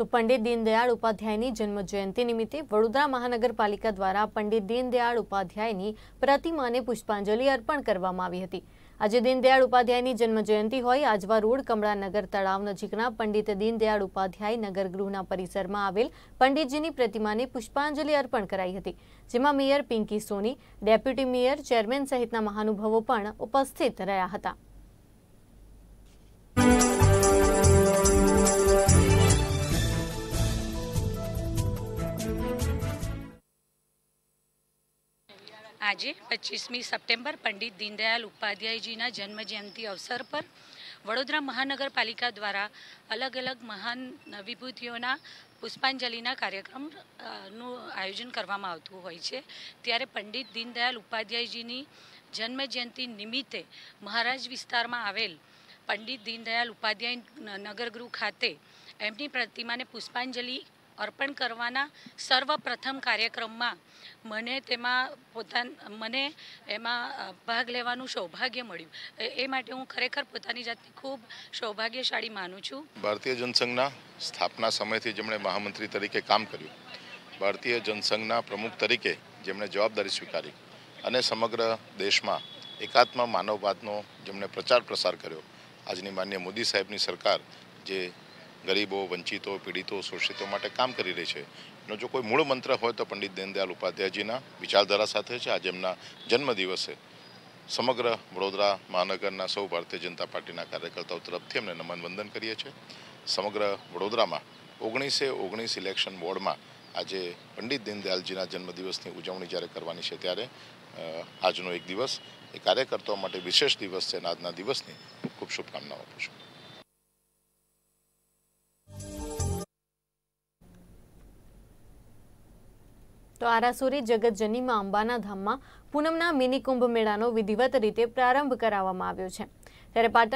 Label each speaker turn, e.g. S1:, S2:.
S1: તો પંડિત દીનદયાળ ઉપાધ્યાયની જન્મ જયંતિ નિમિત્તે વડોદરા મહાનગરપાલિકા દ્વારા પંડિત દીનદયાળ ઉપાધ્યાયની પ્રતિમાને પુષ્પાંજલિ અર્પણ કરવામાં આવી હતી આજે દીનદયાળ ઉપાધ્યાયની જન્મ જયંતિ હોય આજવા રોડ કમળાનગર તળાવ નજીકના પંડિત દીનદયાળ ઉપાધ્યાય નગર ગૃહના પરિસરમાં આવેલ પંડિતજીની પ્રતિમાને પુષ્પાંજલિ અર્પણ કરાઈ હતી જેમાં mayor Pinky Soni deputy mayor chairman સહિતના મહાનુભાવો પણ ઉપસ્થિત રહ્યા હતા
S2: આજે પચીસમી સપ્ટેમ્બર પંડિત દીનદયાલ ઉપાધ્યાયજીના જન્મજયંતિ અવસર પર વડોદરા મહાનગરપાલિકા દ્વારા અલગ અલગ મહાન વિભૂતિઓના પુષ્પાંજલિના કાર્યક્રમનું આયોજન કરવામાં આવતું હોય છે ત્યારે પંડિત દીનદયાલ ઉપાધ્યાયજીની જન્મજયંતિ નિમિત્તે મહારાજ વિસ્તારમાં આવેલ પંડિત દીનદયાલ ઉપાધ્યાય નગરગૃહ ખાતે એમની પ્રતિમાને પુષ્પાંજલિ અર્પણ કરવાના સર્વપ્રથમ કાર્યક્રમમાં મને તેમાં પોતા મને એમાં ભાગ લેવાનું સૌભાગ્ય મળ્યું એ માટે હું ખરેખર પોતાની જાતને ખૂબ સૌભાગ્યશાળી માનું છું
S3: ભારતીય જનસંઘના સ્થાપના સમયથી જેમણે મહામંત્રી તરીકે કામ કર્યું ભારતીય જનસંઘના પ્રમુખ તરીકે જેમણે જવાબદારી સ્વીકારી અને સમગ્ર દેશમાં એકાત્મ માનવવાદનો જેમણે પ્રચાર પ્રસાર કર્યો આજની માન્ય મોદી સાહેબની સરકાર જે ગરીબો વંચિતો પીડિતો શોષિતો માટે કામ કરી રહી છે એનો જો કોઈ મૂળ મંત્ર હોય તો પંડિત દીનદયાલ ઉપાધ્યાયજીના વિચારધારા સાથે છે આજે એમના જન્મદિવસે સમગ્ર વડોદરા મહાનગરના સૌ ભારતીય જનતા પાર્ટીના કાર્યકર્તાઓ તરફથી એમને નમન વંદન કરીએ છીએ સમગ્ર વડોદરામાં ઓગણીસે ઓગણીસ ઇલેક્શન બોર્ડમાં આજે પંડિત દીનદયાલજીના જન્મદિવસની ઉજવણી જ્યારે કરવાની છે ત્યારે આજનો એક દિવસ એ કાર્યકર્તાઓ માટે વિશેષ દિવસ છે અને આજના દિવસની ખૂબ શુભકામનાઓ આપું છું
S1: તો આરાસુરી જગતજનીમાં અંબાના ધામમાં પૂનમના મિનિ કુંભ મેળાનો વિધિવત રીતે પ્રારંભ કરાવવામાં આવ્યો છે ત્યારે પાટણ